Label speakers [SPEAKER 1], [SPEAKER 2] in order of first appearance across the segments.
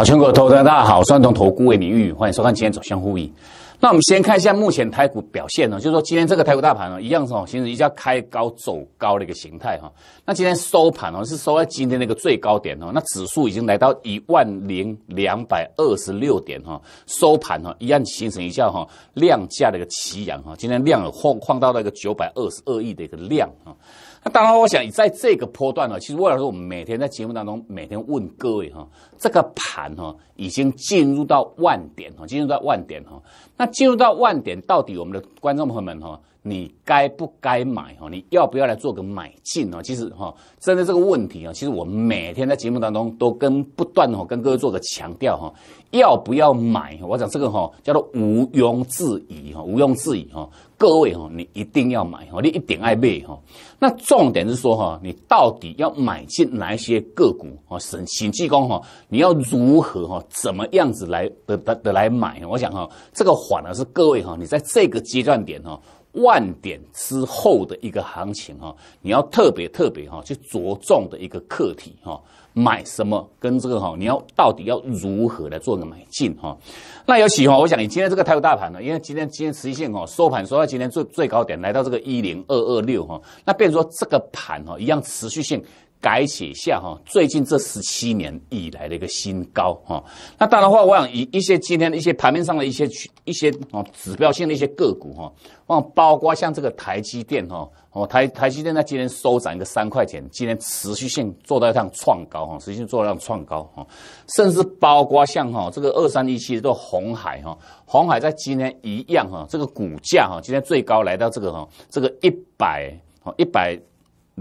[SPEAKER 1] 好，全国投资者大家好，山东投顾为你预欢迎收看《今天走向互益》。那我们先看一下目前台股表现呢，就是说今天这个台股大盘呢，一样哦，形成一下开高走高的一个形态哈。那今天收盘呢，是收在今天那个最高点哦，那指数已经来到一万零两百二十六点哈。收盘哈，一样形成一下哈，量价的一个齐扬哈。今天量有晃晃到了一个九百二十二亿的一个量啊。那当然，我想在这个波段呢，其实魏老师，我们每天在节目当中，每天问各位哈，这个盘哈已经进入到万点哈，进入到万点哈，那进入到万点，到底我们的观众朋友们哈，你该不该买哈？你要不要来做个买进呢？其实哈，针对这个问题啊，其实我每天在节目当中都跟不断哈，跟各位做个强调哈，要不要买？我讲这个哈叫做毋庸置疑哈，毋庸置疑哈。各位哈，你一定要买哈，你一点爱买哈。那重点是说哈，你到底要买进哪一些个股啊？沈沈志刚哈，你要如何哈？怎么样子来的的来买？我想哈，这个反而是各位哈，你在这个阶段点哈，万点之后的一个行情哈，你要特别特别哈，去着重的一个课题哈。买什么？跟这个哈，你要到底要如何来做个买进哈？那尤其哈，我想你今天这个台股大盘呢，因为今天今天持续性哈收盘，收到今天最最高点来到这个一零二二六哈，那变说这个盘哈一样持续性。改写下哈，最近这十七年以来的一个新高哈。那当然的话，我想以一些今天的一些盘面上的一些一些哦指标性的一些个股哈，像包括像这个台积电哈，哦台台积电在今天收涨一个三块钱，今天持续性做到一趟创高哈，持续做到一趟创高哈。甚至包括像哈这个二三一七都红海哈，红海在今天一样哈，这个股价哈今天最高来到这个哈这个一百好一百。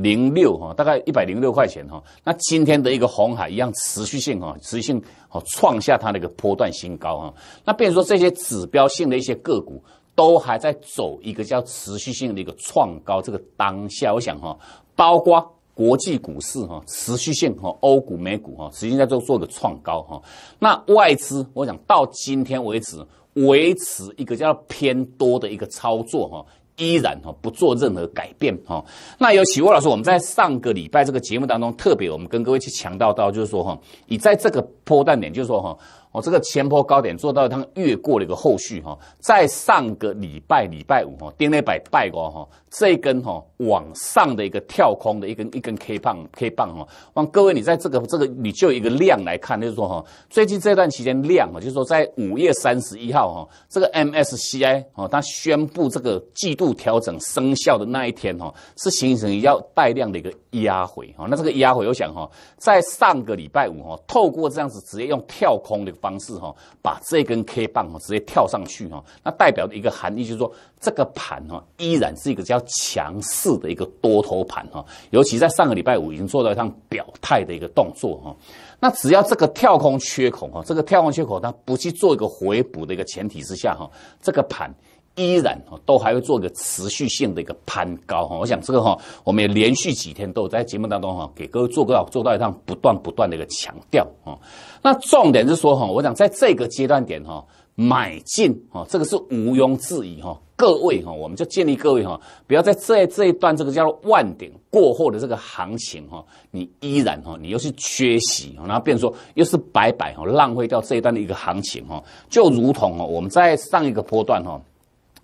[SPEAKER 1] 零六哈，大概一百零六块钱哈。那今天的一个红海一样持续性哈，持续性哈创下它的一个波段新高哈。那变说这些指标性的一些个股都还在走一个叫持续性的一个创高这个当下，我想哈，包括国际股市哈，持续性哈，欧股美股哈，实际上在做做个创高哈。那外资我想到今天为止维持一个叫偏多的一个操作哈。依然哈不做任何改变哈，那有许国老师，我们在上个礼拜这个节目当中，特别我们跟各位去强调到，就是说哈，你在这个波段点，就是说哈。哦，这个前坡高点做到它越过了一个后续哈，在上个礼拜礼拜五哈，跌了一百过哈，这根哈往上的一个跳空的一根一根 K 棒 K 棒哈，望各位你在这个这个你就一个量来看，就是说哈，最近这段期间量啊，就是说在五月三十一号哈，这个 MSCI 哦，它宣布这个季度调整生效的那一天哈，是形成要带量的一个压回哈，那这个压回我想哈，在上个礼拜五哈，透过这样子直接用跳空的。方式哈，把这根 K 棒哈直接跳上去哈，那代表的一个含义就是说，这个盘哈依然是一个叫强势的一个多头盘哈，尤其在上个礼拜五已经做了一趟表态的一个动作哈，那只要这个跳空缺口哈，这个跳空缺口它不去做一个回补的一个前提之下哈，这个盘。依然哦，都还会做个持续性的一个攀高哈。我想这个哈，我们也连续几天都在节目当中哈，给各位做个做到一趟不断不断的一个强调哈。那重点是说哈，我想在这个阶段点哈，买进哈，这个是毋庸置疑哈。各位哈，我们就建议各位哈，不要在这这一段这个叫做万点过后的这个行情哈，你依然哈，你又是缺席，然后变成说又是白白哈浪费掉这一段的一个行情哈。就如同哦，我们在上一个波段哈。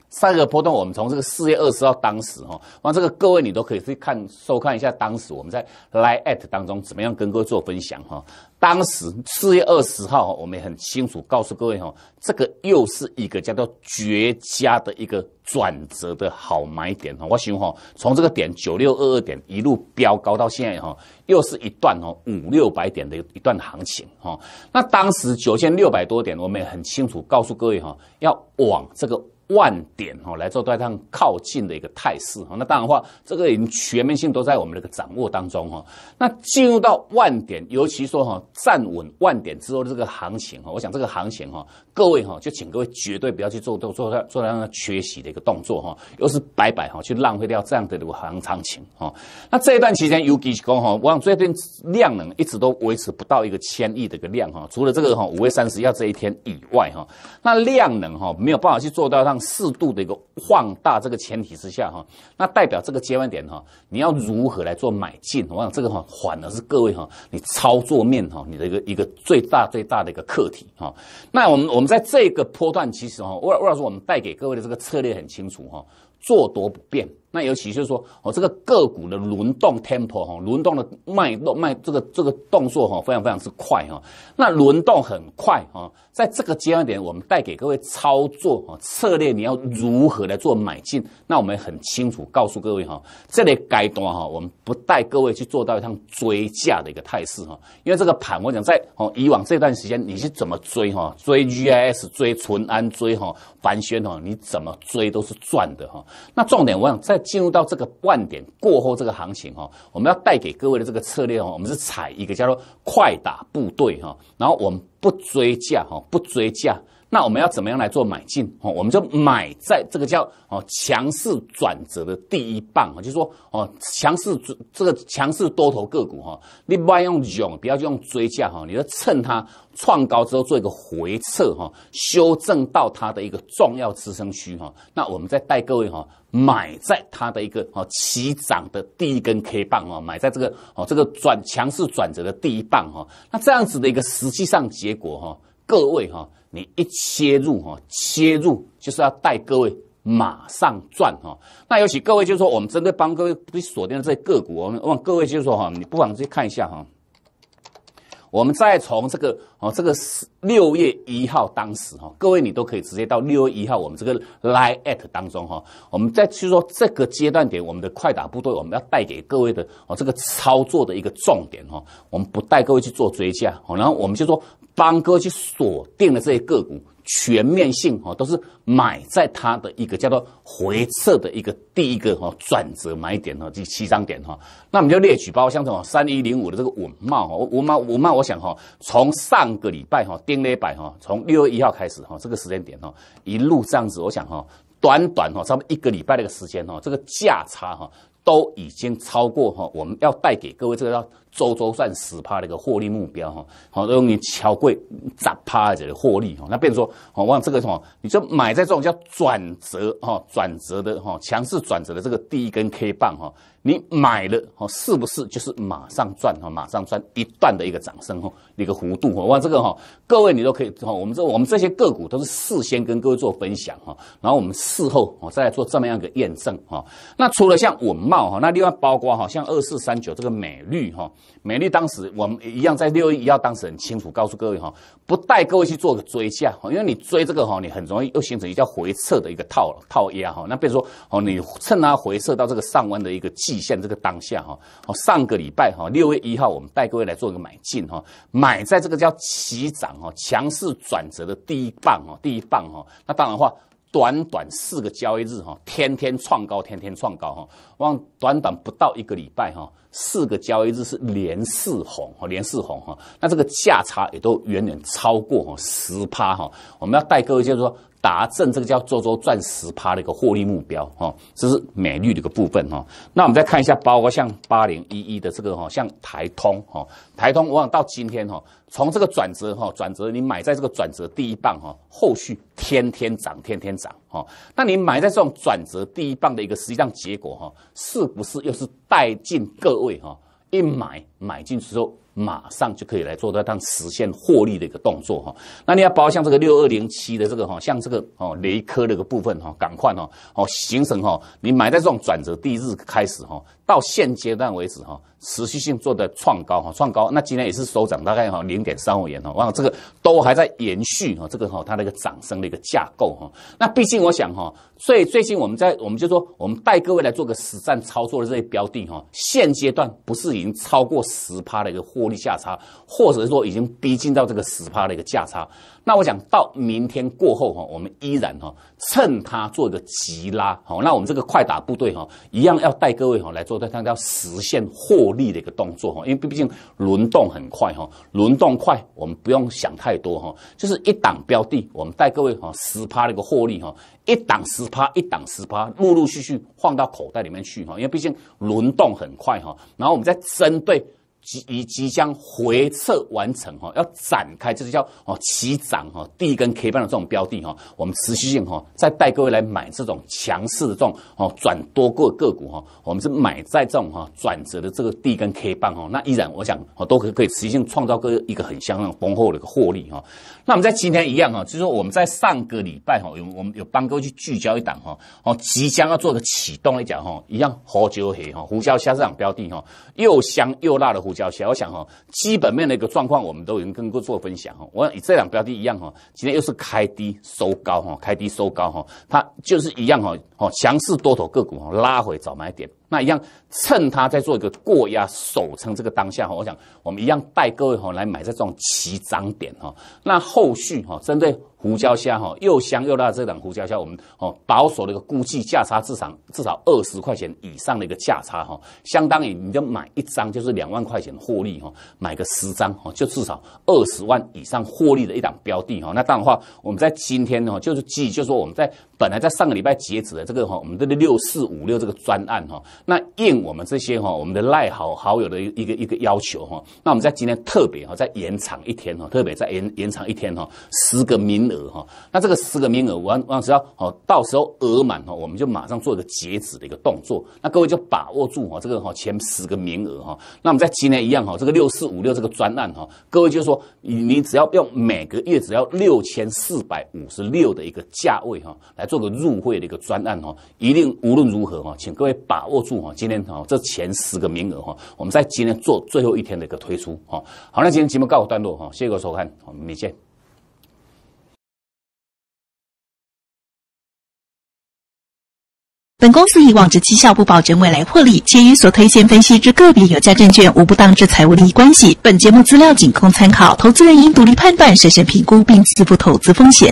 [SPEAKER 1] 三个波段，我们从这个四月二十号当时哈，那这个各位你都可以去看收看一下当时我们在 Line at 当中怎么样跟各位做分享哈。当时四月二十号，我们也很清楚告诉各位哈，这个又是一个叫做绝佳的一个转折的好买点哈。我想哈，从这个点九六二二点一路飙高到现在哈，又是一段哈五六百点的一段行情哈。那当时九千六百多点，我们也很清楚告诉各位哈，要往这个。万点哈来做到它靠近的一个态势哈，那当然的话，这个已经全面性都在我们的个掌握当中哈。那进入到万点，尤其说哈站稳万点之后的这个行情哈，我想这个行情哈，各位哈就请各位绝对不要去做做做做让它缺席的一个动作哈，又是白白哈去浪费掉这样的一个行情哈。那这一段期间尤其说哈，我想最近量能一直都维持不到一个千亿的一个量哈，除了这个哈五月三十要这一天以外哈，那量能哈没有办法去做到它。适度的一个放大这个前提之下哈，那代表这个接段点哈，你要如何来做买进？我想这个哈，反而是各位哈，你操作面哈，你的一个一个最大最大的一个课题哈。那我们我们在这个波段，其实哈，魏魏老师我们带给各位的这个策略很清楚哈。做多不变，那尤其就是说，哦，这个个股的轮动 tempo 哈，轮动的脉动脉，这个这个动作哈，非常非常之快哈。那轮动很快哈，在这个阶段点，我们带给各位操作哈策略，你要如何来做买进？那我们很清楚告诉各位哈，这类阶段哈，我们不带各位去做到一趟追价的一个态势哈，因为这个盘我讲在哦以往这段时间你是怎么追哈？追 GIS、追淳安、追哈凡轩哈，你怎么追都是赚的哈。那重点，我想在进入到这个万点过后这个行情哈，我们要带给各位的这个策略哦，我们是采一个叫做快打部队哈，然后我们不追价哈，不追价。那我们要怎么样来做买进？哦，我们就买在这个叫哦强势转折的第一棒啊，就是说哦强势这这个强势多头个股哈，你不要用勇，不要用追价哈，你要趁它创高之后做一个回撤哈，修正到它的一个重要支撑区哈，那我们再带各位哈买在它的一个哦起涨的第一根 K 棒啊，买在这个哦这个转强势转折的第一棒哈，那这样子的一个实际上结果哈。各位哈，你一切入哈，切入就是要带各位马上赚哈。那尤其各位就是说，我们针对帮各位锁定的这些个股，我们望各位就是说哈，你不妨去看一下哈。我们再从这个哦，这个六月一号当时哈，各位你都可以直接到六月一号我们这个 live at 当中哈。我们再去说这个阶段点，我们的快打部队我们要带给各位的哦，这个操作的一个重点哈。我们不带各位去做追加，然后我们就说。帮哥去锁定了这些个股，全面性哈，都是买在它的一个叫做回撤的一个第一个哈转折买点呢，第七张点哈。那我们就列举，包括像什么三一零五的这个稳茂哈，稳茂稳茂，我想哈，从上个礼拜哈，了一百哈，从六月一号开始哈，这个时间点哈，一路这样子，我想哈，短短哈，差不多一个礼拜的一个时间哈，这个价差哈，都已经超过哈，我们要带给各位这个。周周算死趴的一个获利目标哈，好，用你敲柜砸趴的获利哈，那变成说，我望这个什么，你就买在这种叫转折哈，转折的哈，强势转折的这个第一根 K 棒哈，你买了哈，是不是就是马上赚哈，马上赚一段的一个涨升哈，一个弧度哈，望这个哈，各位你都可以哈，我们这我们这些个股都是事先跟各位做分享哈，然后我们事后我再来做这么样一个验证哈，那除了像稳茂哈，那另外包括哈，像二四三九这个美绿哈。美丽当时，我们一样在六月一，号，当时很清楚告诉各位哈，不带各位去做个追价哈，因为你追这个哈，你很容易又形成一个回撤的一个套套压哈。那比如说，哦，你趁它回撤到这个上弯的一个季线这个当下哈，哦，上个礼拜哈，六月一号我们带各位来做一个买进哈，买在这个叫起涨哈，强势转折的第一棒哈，第一棒哈。那当然的话。短短四个交易日哈，天天创高，天天创高哈。往短短不到一个礼拜哈，四个交易日是连四红哈，连四红哈。那这个价差也都远远超过哈十趴哈。我们要带各位就是说。达正这个叫做做赚十趴的一个获利目标，哈，这是美绿的一个部分，哈。那我们再看一下，包括像八零一一的这个，哈，像台通，哈，台通往往到今天，哈，从这个转折，哈，转折你买在这个转折第一棒，哈，后续天天涨，天天涨，哈。那你买在这种转折第一棒的一个实际上结果，哈，是不是又是带进各位，哈，一买买进之后。马上就可以来做到，当实现获利的一个动作哈。那你要包括像这个六二零七的这个哈，像这个哦雷科那个部分哈，赶快哈，哦形成哈，你买在这种转折第一日开始哈。到现阶段为止哈，持续性做的创高哈，创高那今天也是收涨，大概哈零点三五元哈，哇，这个都还在延续哈，这个哈它的一个涨升的一个架构哈，那毕竟我想哈，最最近我们在我们就说，我们带各位来做个实战操作的这些标的哈，现阶段不是已经超过十趴的一个获利价差，或者是说已经逼近到这个十趴的一个价差。那我想到明天过后哈，我们依然哈趁它做一个急拉，好，那我们这个快打部队哈，一样要带各位哈来做，但要实现获利的一个动作哈，因为毕竟轮动很快哈，轮动快，我们不用想太多哈，就是一档标的，我们带各位哈十趴的一个获利哈，一档十趴，一档十趴，陆陆续续放到口袋里面去哈，因为毕竟轮动很快哈，然后我们再针对。即已即将回撤完成哈，要展开就是叫哦起涨哈，第一根 K 棒的这种标的哈，我们持续性哈，再带各位来买这种强势的这种哦转多个个股哈，我们是买在这种哈转折的这个第一根 K 棒哈，那依然我想哦都可可以持续性创造个一个很相当丰厚的一个获利哈。那我们在今天一样哈，就是说我们在上个礼拜哈有我们有帮各位去聚焦一档哈哦即将要做个启动来讲哈，一样活脚蟹哈，胡椒虾市场标的哈，又香又辣的活。较小，我想哈，基本面的一个状况，我们都已经跟各位做分享哈。我以这两标的一样哈，今天又是开低收高哈，开低收高哈，它就是一样哈，哈强势多头个股哈，拉回早买点。那一样，趁它在做一个过压守成这个当下哈，我想我们一样带各位哈来买在这种起涨点哈。那后续哈，针对胡椒虾哈，又香又辣这档胡椒虾，我们哦保守的一个估计价差至少至少二十块钱以上的一个价差哈，相当于你就买一张就是两万块钱获利哈，买个十张哈，就至少二十万以上获利的一档标的哈。那当然话，我们在今天呢，就是基，就是说我们在本来在上个礼拜截止的这个哈，我们的六四五六这个专案哈。那应我们这些哈我们的赖好好友的一个一个要求哈，那我们在今天特别哈再延长一天哈，特别再延延长一天哈，十个名额哈。那这个十个名额，我我只要哦，到时候额满哈，我们就马上做一个截止的一个动作。那各位就把握住哈这个哈前十个名额哈。那我们在今天一样哈，这个六四五六这个专案哈，各位就是说你你只要用每个月只要六千四百五十六的一个价位哈，来做个入会的一个专案哈，一定无论如何哈，请各位把握。住哈，今天哈这前十个名额哈，我们在今天做最后一天的一个推出哈。好那今天节目告一段落哈，谢谢各位收看，我们明天。本公司以往之绩效不保证未来获利，且与所推荐分析之个别有价证券无不当之财务利益关系。本节目资料仅供参考，投资人应独立判断、审慎评估，并自负投资风险。